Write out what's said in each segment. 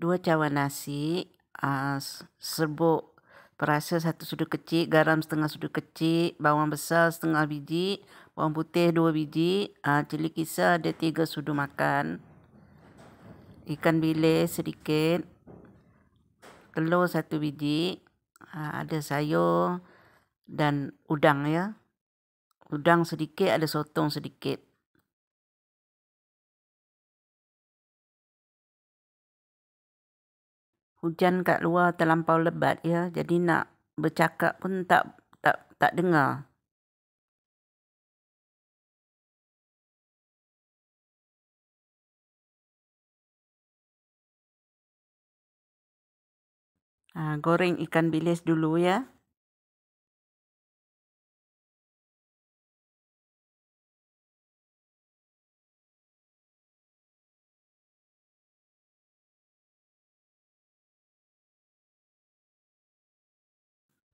dua cawan nasi, uh, serbuk perasa satu sudu kecil, garam setengah sudu kecil, bawang besar setengah biji, bawang putih dua biji, uh, cili kisar ada tiga sudu makan, ikan bilis sedikit, telur satu biji, uh, ada sayur dan udang ya. Udang sedikit, ada sotong sedikit. hujan kat luar terlampau lebat ya jadi nak bercakap pun tak tak tak dengar Ha, goreng ikan bilis dulu ya.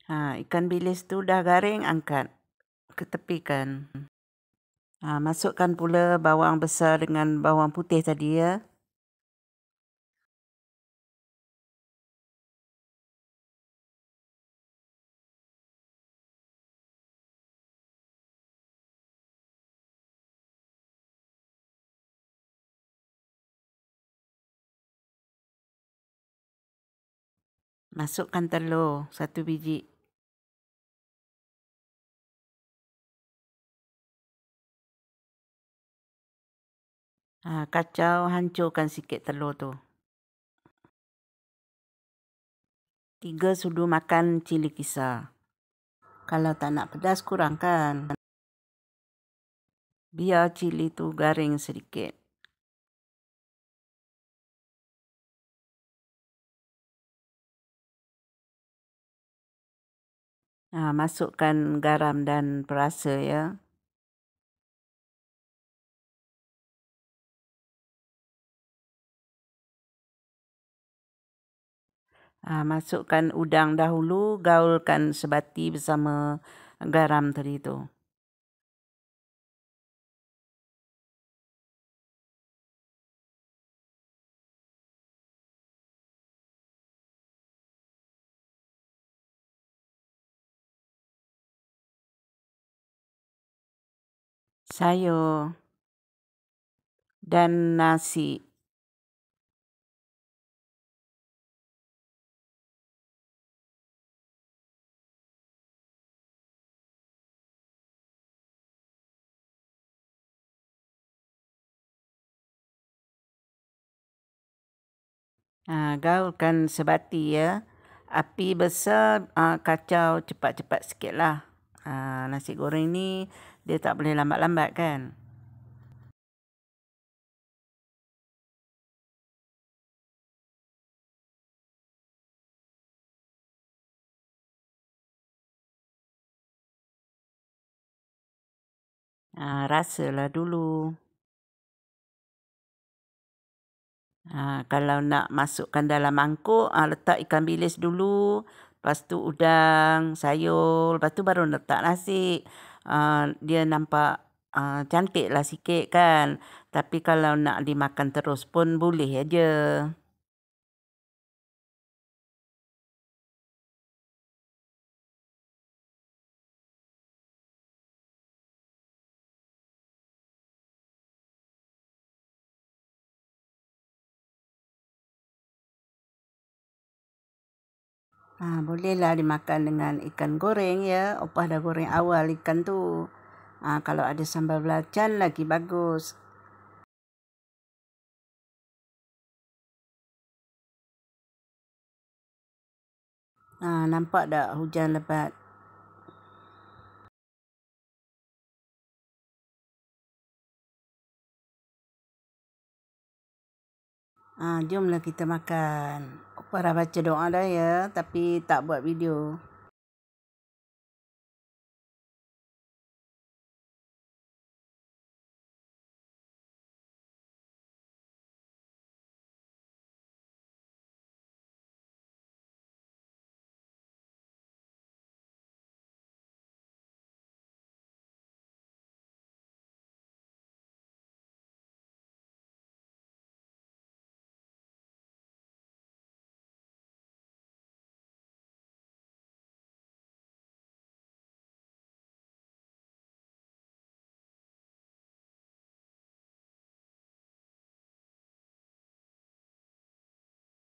Ha, ikan bilis tu dah garing, angkat. Ketepikan. Ha, masukkan pula bawang besar dengan bawang putih tadi ya. Masukkan telur satu biji. Ha, kacau hancurkan sikit telur tu. Tiga sudu makan cili kisar. Kalau tak nak pedas, kurangkan. Biar cili tu garing sedikit. Ha, masukkan garam dan perasa ya. Ah, masukkan udang dahulu, gaulkan sebati bersama garam tadi tu. Sayur dan nasi. Ha, kan sebati ya. Api besar ha, kacau cepat-cepat sikit lah. Ha, nasi goreng ni dia tak boleh lambat-lambat kan. Ha, rasalah dulu. Ha, kalau nak masukkan dalam mangkuk, ha, letak ikan bilis dulu. Lepas tu udang, sayur. Lepas tu baru letak nasi. Ha, dia nampak ha, cantiklah sikit kan. Tapi kalau nak dimakan terus pun boleh aja. Ha, bolehlah dimakan dengan ikan goreng ya. Opah dah goreng awal ikan tu. Ha, kalau ada sambal belacan lagi bagus. Ha, nampak dah hujan lebat? Ha, jomlah kita makan. Farah baca doa dah ya tapi tak buat video.